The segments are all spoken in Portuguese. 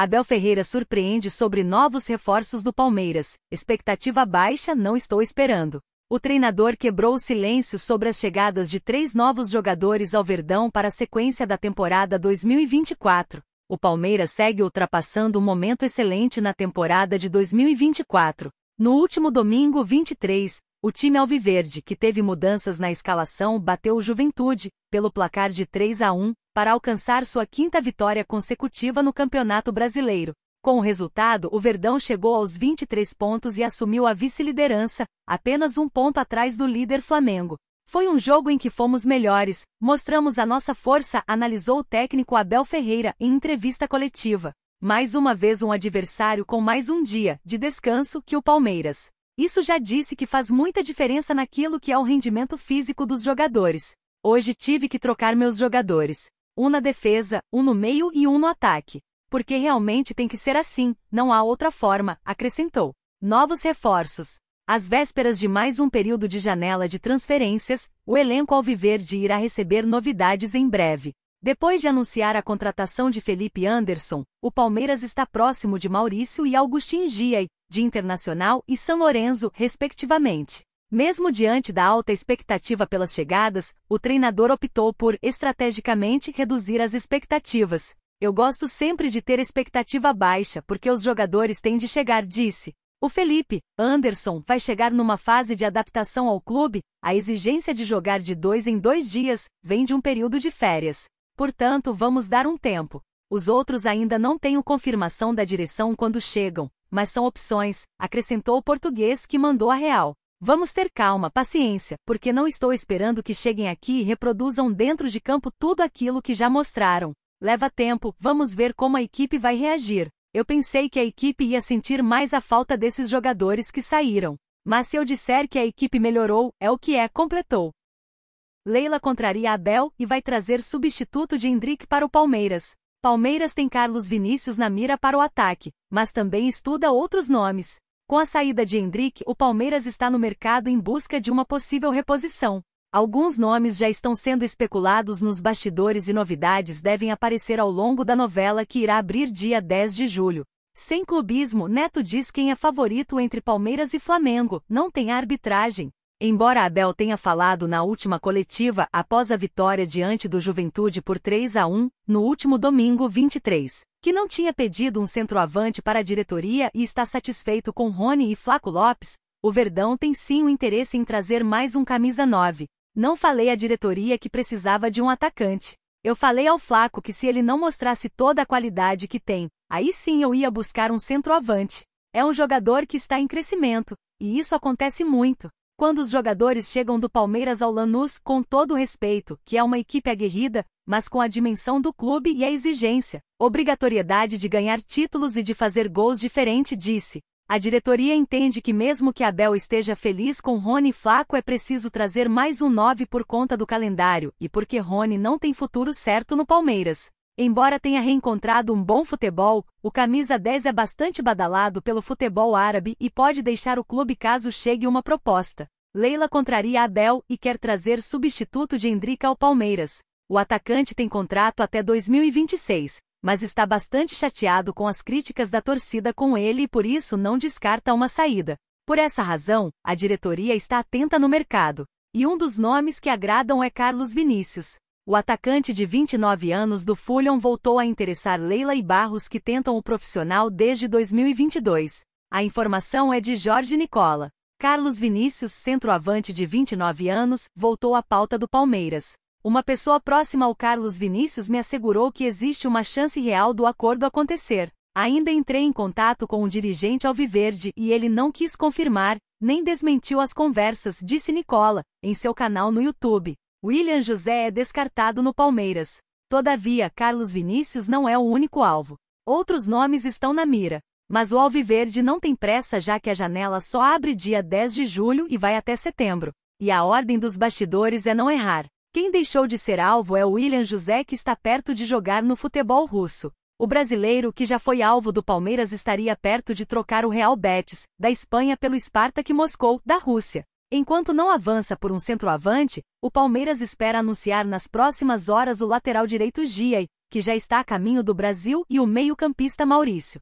Abel Ferreira surpreende sobre novos reforços do Palmeiras. Expectativa baixa, não estou esperando. O treinador quebrou o silêncio sobre as chegadas de três novos jogadores ao Verdão para a sequência da temporada 2024. O Palmeiras segue ultrapassando um momento excelente na temporada de 2024. No último domingo 23, o time alviverde, que teve mudanças na escalação, bateu o Juventude, pelo placar de 3 a 1, para alcançar sua quinta vitória consecutiva no Campeonato Brasileiro. Com o resultado, o Verdão chegou aos 23 pontos e assumiu a vice-liderança, apenas um ponto atrás do líder Flamengo. Foi um jogo em que fomos melhores, mostramos a nossa força, analisou o técnico Abel Ferreira em entrevista coletiva. Mais uma vez um adversário com mais um dia de descanso que o Palmeiras. Isso já disse que faz muita diferença naquilo que é o rendimento físico dos jogadores. Hoje tive que trocar meus jogadores um na defesa, um no meio e um no ataque. Porque realmente tem que ser assim, não há outra forma, acrescentou. Novos reforços. Às vésperas de mais um período de janela de transferências, o elenco Alviverde irá receber novidades em breve. Depois de anunciar a contratação de Felipe Anderson, o Palmeiras está próximo de Maurício e Augustin Giai, de Internacional e São Lorenzo, respectivamente. Mesmo diante da alta expectativa pelas chegadas, o treinador optou por, estrategicamente, reduzir as expectativas. Eu gosto sempre de ter expectativa baixa porque os jogadores têm de chegar, disse. O Felipe Anderson vai chegar numa fase de adaptação ao clube. A exigência de jogar de dois em dois dias vem de um período de férias. Portanto, vamos dar um tempo. Os outros ainda não tenho confirmação da direção quando chegam, mas são opções, acrescentou o português que mandou a real. Vamos ter calma, paciência, porque não estou esperando que cheguem aqui e reproduzam dentro de campo tudo aquilo que já mostraram. Leva tempo, vamos ver como a equipe vai reagir. Eu pensei que a equipe ia sentir mais a falta desses jogadores que saíram. Mas se eu disser que a equipe melhorou, é o que é, completou. Leila contraria Abel e vai trazer substituto de Hendrick para o Palmeiras. Palmeiras tem Carlos Vinícius na mira para o ataque, mas também estuda outros nomes. Com a saída de Hendrick, o Palmeiras está no mercado em busca de uma possível reposição. Alguns nomes já estão sendo especulados nos bastidores e novidades devem aparecer ao longo da novela que irá abrir dia 10 de julho. Sem clubismo, Neto diz quem é favorito entre Palmeiras e Flamengo, não tem arbitragem. Embora Abel tenha falado na última coletiva após a vitória diante do Juventude por 3 a 1, no último domingo 23, que não tinha pedido um centroavante para a diretoria e está satisfeito com Rony e Flaco Lopes, o Verdão tem sim o interesse em trazer mais um camisa 9. Não falei à diretoria que precisava de um atacante. Eu falei ao Flaco que se ele não mostrasse toda a qualidade que tem, aí sim eu ia buscar um centroavante. É um jogador que está em crescimento, e isso acontece muito. Quando os jogadores chegam do Palmeiras ao Lanús, com todo o respeito, que é uma equipe aguerrida, mas com a dimensão do clube e a exigência, obrigatoriedade de ganhar títulos e de fazer gols diferente, disse. A diretoria entende que mesmo que Abel esteja feliz com Rony Flaco é preciso trazer mais um 9 por conta do calendário e porque Rony não tem futuro certo no Palmeiras. Embora tenha reencontrado um bom futebol, o camisa 10 é bastante badalado pelo futebol árabe e pode deixar o clube caso chegue uma proposta. Leila contraria Abel e quer trazer substituto de Hendrik ao Palmeiras. O atacante tem contrato até 2026, mas está bastante chateado com as críticas da torcida com ele e por isso não descarta uma saída. Por essa razão, a diretoria está atenta no mercado. E um dos nomes que agradam é Carlos Vinícius. O atacante de 29 anos do Fulham voltou a interessar Leila e Barros que tentam o profissional desde 2022. A informação é de Jorge Nicola. Carlos Vinícius, centroavante de 29 anos, voltou à pauta do Palmeiras. Uma pessoa próxima ao Carlos Vinícius me assegurou que existe uma chance real do acordo acontecer. Ainda entrei em contato com o um dirigente Alviverde e ele não quis confirmar, nem desmentiu as conversas, disse Nicola, em seu canal no YouTube. William José é descartado no Palmeiras. Todavia, Carlos Vinícius não é o único alvo. Outros nomes estão na mira. Mas o Alviverde não tem pressa já que a janela só abre dia 10 de julho e vai até setembro. E a ordem dos bastidores é não errar. Quem deixou de ser alvo é o William José que está perto de jogar no futebol russo. O brasileiro que já foi alvo do Palmeiras estaria perto de trocar o Real Betis, da Espanha pelo Spartak Moscou, da Rússia. Enquanto não avança por um centroavante, o Palmeiras espera anunciar nas próximas horas o lateral direito Giai, que já está a caminho do Brasil, e o meio-campista Maurício.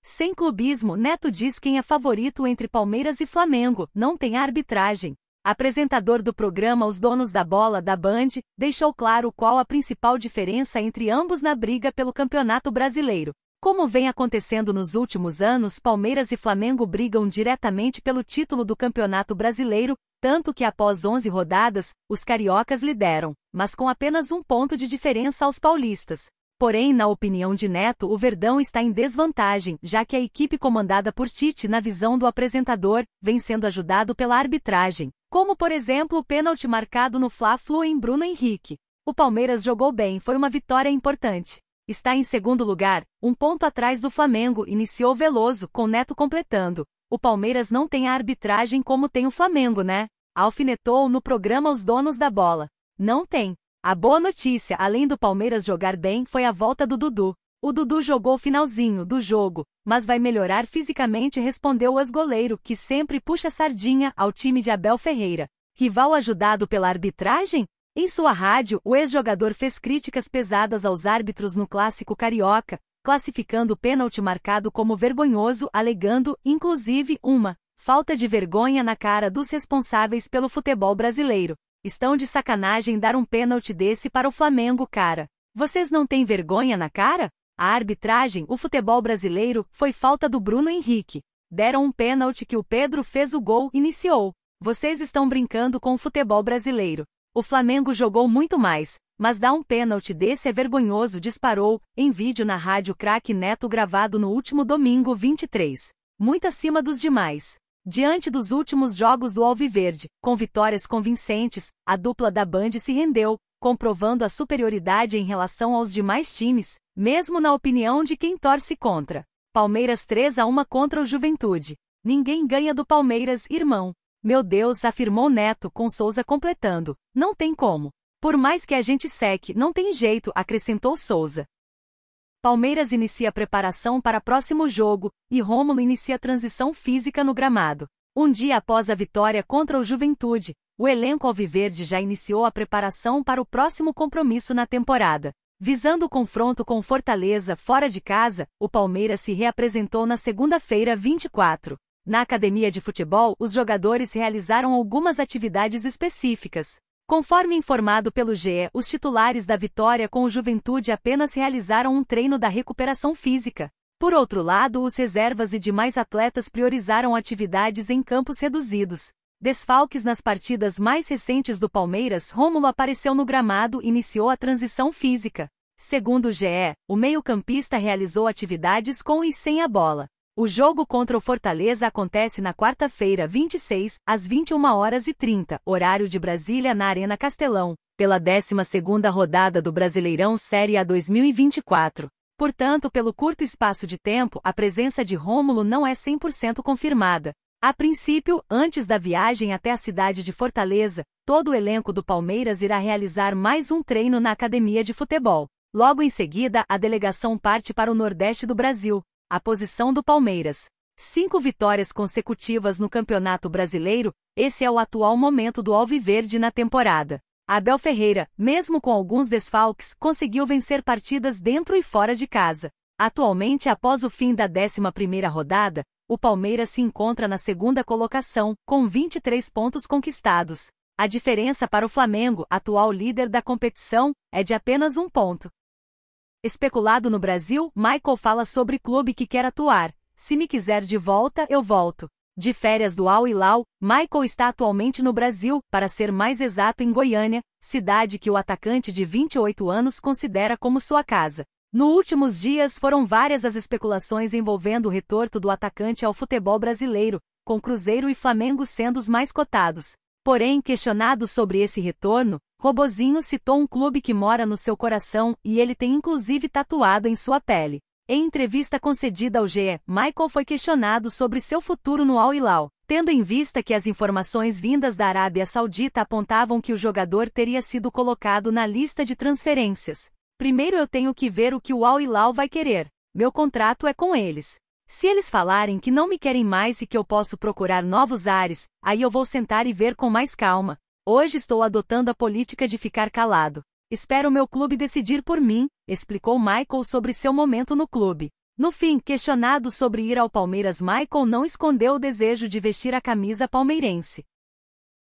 Sem clubismo, Neto diz quem é favorito entre Palmeiras e Flamengo, não tem arbitragem. Apresentador do programa Os Donos da Bola da Band, deixou claro qual a principal diferença entre ambos na briga pelo Campeonato Brasileiro. Como vem acontecendo nos últimos anos, Palmeiras e Flamengo brigam diretamente pelo título do Campeonato Brasileiro, tanto que após 11 rodadas, os cariocas lideram, mas com apenas um ponto de diferença aos paulistas. Porém, na opinião de Neto, o Verdão está em desvantagem, já que a equipe comandada por Tite, na visão do apresentador, vem sendo ajudado pela arbitragem, como por exemplo o pênalti marcado no Fla-Flu em Bruno Henrique. O Palmeiras jogou bem, foi uma vitória importante está em segundo lugar, um ponto atrás do Flamengo, iniciou Veloso, com Neto completando. O Palmeiras não tem a arbitragem como tem o Flamengo, né? Alfinetou no programa os donos da bola. Não tem. A boa notícia, além do Palmeiras jogar bem, foi a volta do Dudu. O Dudu jogou o finalzinho do jogo, mas vai melhorar fisicamente, respondeu o ex-goleiro, que sempre puxa sardinha ao time de Abel Ferreira. Rival ajudado pela arbitragem? Em sua rádio, o ex-jogador fez críticas pesadas aos árbitros no clássico carioca, classificando o pênalti marcado como vergonhoso, alegando, inclusive, uma falta de vergonha na cara dos responsáveis pelo futebol brasileiro. Estão de sacanagem dar um pênalti desse para o Flamengo, cara. Vocês não têm vergonha na cara? A arbitragem, o futebol brasileiro, foi falta do Bruno Henrique. Deram um pênalti que o Pedro fez o gol, iniciou. Vocês estão brincando com o futebol brasileiro. O Flamengo jogou muito mais, mas dá um pênalti desse é vergonhoso, disparou, em vídeo na rádio Craque Neto gravado no último domingo 23. Muito acima dos demais. Diante dos últimos jogos do Alviverde, com vitórias convincentes, a dupla da Band se rendeu, comprovando a superioridade em relação aos demais times, mesmo na opinião de quem torce contra. Palmeiras 3 a 1 contra o Juventude. Ninguém ganha do Palmeiras, irmão. Meu Deus, afirmou Neto com Souza completando. Não tem como. Por mais que a gente seque, não tem jeito, acrescentou Souza. Palmeiras inicia a preparação para próximo jogo e Rômulo inicia a transição física no gramado. Um dia após a vitória contra o Juventude, o elenco alviverde já iniciou a preparação para o próximo compromisso na temporada. Visando o confronto com Fortaleza fora de casa, o Palmeiras se reapresentou na segunda-feira 24. Na academia de futebol, os jogadores realizaram algumas atividades específicas. Conforme informado pelo GE, os titulares da vitória com o Juventude apenas realizaram um treino da recuperação física. Por outro lado, os reservas e demais atletas priorizaram atividades em campos reduzidos. Desfalques nas partidas mais recentes do Palmeiras, Rômulo apareceu no gramado e iniciou a transição física. Segundo o GE, o meio-campista realizou atividades com e sem a bola. O jogo contra o Fortaleza acontece na quarta-feira, 26, às 21 horas e 30, horário de Brasília, na Arena Castelão, pela 12ª rodada do Brasileirão Série A 2024. Portanto, pelo curto espaço de tempo, a presença de Rômulo não é 100% confirmada. A princípio, antes da viagem até a cidade de Fortaleza, todo o elenco do Palmeiras irá realizar mais um treino na academia de futebol. Logo em seguida, a delegação parte para o Nordeste do Brasil, a posição do Palmeiras. Cinco vitórias consecutivas no Campeonato Brasileiro, esse é o atual momento do Alviverde na temporada. Abel Ferreira, mesmo com alguns desfalques, conseguiu vencer partidas dentro e fora de casa. Atualmente, após o fim da 11ª rodada, o Palmeiras se encontra na segunda colocação, com 23 pontos conquistados. A diferença para o Flamengo, atual líder da competição, é de apenas um ponto. Especulado no Brasil, Michael fala sobre clube que quer atuar. Se me quiser de volta, eu volto. De férias do Al Hilal, Michael está atualmente no Brasil, para ser mais exato em Goiânia, cidade que o atacante de 28 anos considera como sua casa. Nos últimos dias foram várias as especulações envolvendo o retorno do atacante ao futebol brasileiro, com Cruzeiro e Flamengo sendo os mais cotados. Porém, questionado sobre esse retorno, Robozinho citou um clube que mora no seu coração e ele tem inclusive tatuado em sua pele. Em entrevista concedida ao GE, Michael foi questionado sobre seu futuro no Al Hilal, tendo em vista que as informações vindas da Arábia Saudita apontavam que o jogador teria sido colocado na lista de transferências. Primeiro eu tenho que ver o que o Al Hilal vai querer. Meu contrato é com eles. Se eles falarem que não me querem mais e que eu posso procurar novos ares, aí eu vou sentar e ver com mais calma. Hoje estou adotando a política de ficar calado. Espero meu clube decidir por mim, explicou Michael sobre seu momento no clube. No fim, questionado sobre ir ao Palmeiras, Michael não escondeu o desejo de vestir a camisa palmeirense.